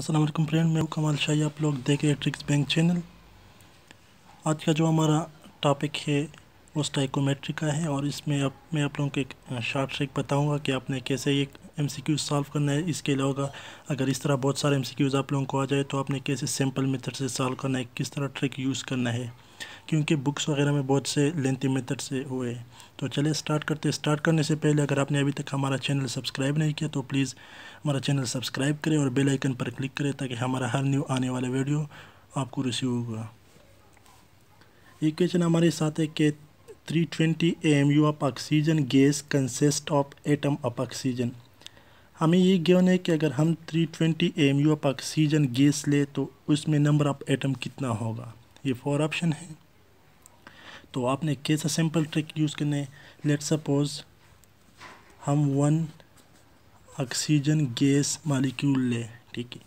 Aslam friend मैं कमाल शाही आप लोग देख रहे ट्रिक्स बैंक चैनल आज का जो हमारा टॉपिक है वो स्टाइकोमेट्रिक का है और इसमें अब मैं आप लोगों को एक शार्ट ट्रिक बताऊंगा कि आपने कैसे एक एम सी क्यू सॉल्व करना है इसके अलावा अगर इस तरह बहुत सारे एम सी क्यूज़ आप लोगों को आ जाए तो आपने कैसे सिंपल मेथड से सॉल्व करना है किस तरह ट्रिक यूज़ करना है क्योंकि बुक्स वगैरह में बहुत से लेंथी मेथड से हुए हैं तो चलिए स्टार्ट करते स्टार्ट करने से पहले अगर आपने अभी तक हमारा चैनल सब्सक्राइब नहीं किया तो प्लीज़ हमारा चैनल सब्सक्राइब करें और बेल आइकन पर क्लिक करें ताकि हमारा हर न्यू आने वाला वीडियो आपको रिसीव होगा ये क्वेश्चन हमारे साथ है कि 320 u of oxygen gas consist of atom of oxygen हमें ये ज्ञान है कि अगर हम 320 यू ऑफ ऑक्सीजन गैस ले तो उसमें नंबर ऑफ एटम कितना होगा ये फोर ऑप्शन है तो आपने कैसा सिंपल ट्रिक यूज़ करने लेट सपोज हम वन ऑक्सीजन गैस मालिक्यूल लें ठीक है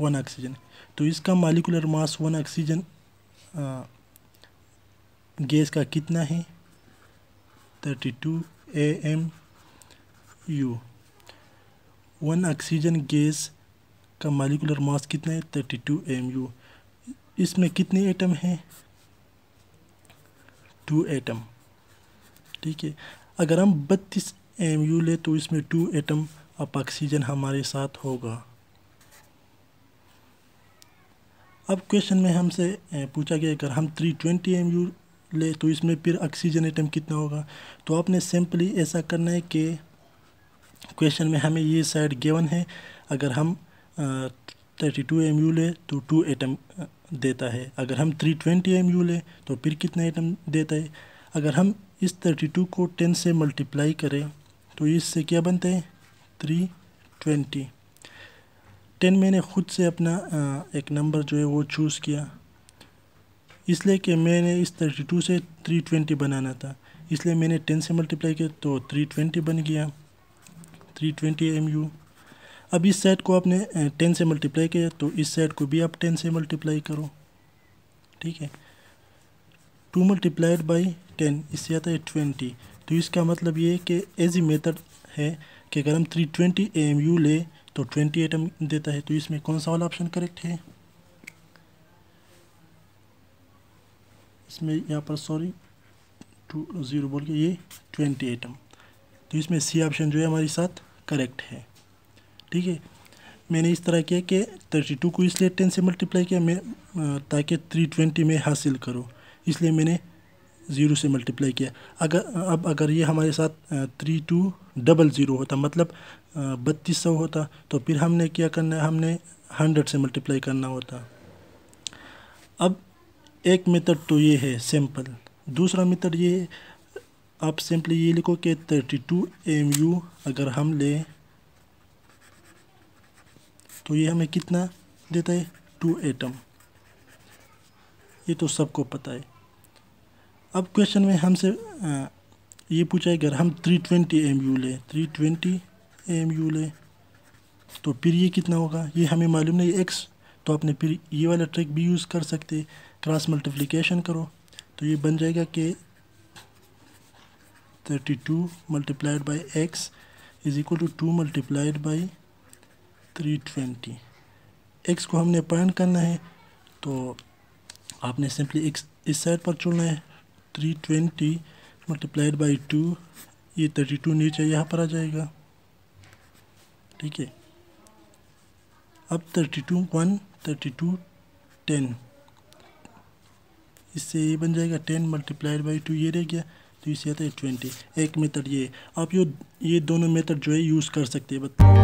वन ऑक्सीजन तो इसका molecular mass one oxygen gas का कितना है thirty two A M U one oxygen gas इसका मालिकुलर मास कितना है थर्टी टू एम यू इसमें कितने एटम हैं टू एटम ठीक है अगर हम बत्तीस एम यू लें तो इसमें टू एटम अब ऑक्सीजन हमारे साथ होगा अब क्वेश्चन में हमसे पूछा गया अगर हम थ्री ट्वेंटी एम यू ले तो इसमें फिर ऑक्सीजन एटम कितना होगा तो आपने सिंपली ऐसा करना है कि क्वेश्चन में हमें ये साइड गिवन है अगर हम थर्टी टू एम यू ले तो टू एटम देता है अगर हम थ्री ट्वेंटी एम यू लें तो फिर कितने एटम देता है अगर हम इस थर्टी टू को टेन से मल्टीप्लाई करें तो इससे क्या बनता है थ्री ट्वेंटी टेन मैंने ख़ुद से अपना एक नंबर जो है वो चूज़ किया इसलिए कि मैंने इस थर्टी टू से थ्री ट्वेंटी बनाना था इसलिए मैंने टेन से मल्टीप्लाई किया तो थ्री ट्वेंटी बन गया थ्री ट्वेंटी एम यू अब इस सेट को आपने टेन से मल्टीप्लाई किया तो इस सेट को भी आप टेन से मल्टीप्लाई करो ठीक है टू मल्टीप्लाइड बाई टेन इससे आता है ट्वेंटी तो इसका मतलब ये कि एजी मेथड है कि अगर हम three twenty A M U ले तो ट्वेंटी एटम देता है तो इसमें कौन सा वाला ऑप्शन करेक्ट है इसमें यहाँ पर सॉरी टू ज़ीरो बोल के ये ट्वेंटी एटम तो इसमें सी ऑप्शन जो है हमारे साथ करेक्ट है ठीक है मैंने इस तरह किया कि थर्टी टू को इसलिए टेन से मल्टीप्लाई किया मैं ताकि थ्री ट्वेंटी में हासिल करो इसलिए मैंने ज़ीरो से मल्टीप्लाई किया अगर अब अगर ये हमारे साथ थ्री टू डबल ज़ीरो होता मतलब बत्तीस सौ होता तो फिर हमने क्या करना है हमने हंड्रेड से मल्टीप्लाई करना होता अब एक मेथड तो ये है सिंपल दूसरा मेथड ये आप सिंपली ये लिखो कि थर्टी टू एम यू अगर हम लें तो ये हमें कितना देता है टू एटम ये तो सबको पता है अब क्वेश्चन में हमसे ये पूछा है अगर हम थ्री ट्वेंटी एम यू लें थ्री ट्वेंटी एम यू लें तो फिर ये कितना होगा ये हमें मालूम नहीं एक्स तो आपने फिर ये वाला ट्रिक भी यूज़ कर सकते क्रॉस मल्टीप्लिकेशन करो तो ये बन जाएगा कि thirty two multiplied by X is equal to two multiplied by three twenty X को हमने पॉइंट करना है तो आपने सिंपली एक्स इस साइड पर चुनना है three twenty multiplied by two ये थर्टी टू नीचे यहाँ पर आ जाएगा ठीक है अब thirty two one thirty two ten इससे ये बन जाएगा टेन मल्टीप्लाइड बाई टू ये रह गया तो इसे आता है ट्वेंटी एक मेथड ये आप यो ये दोनों मेथड जो है यूज़ कर सकते हैं बताओ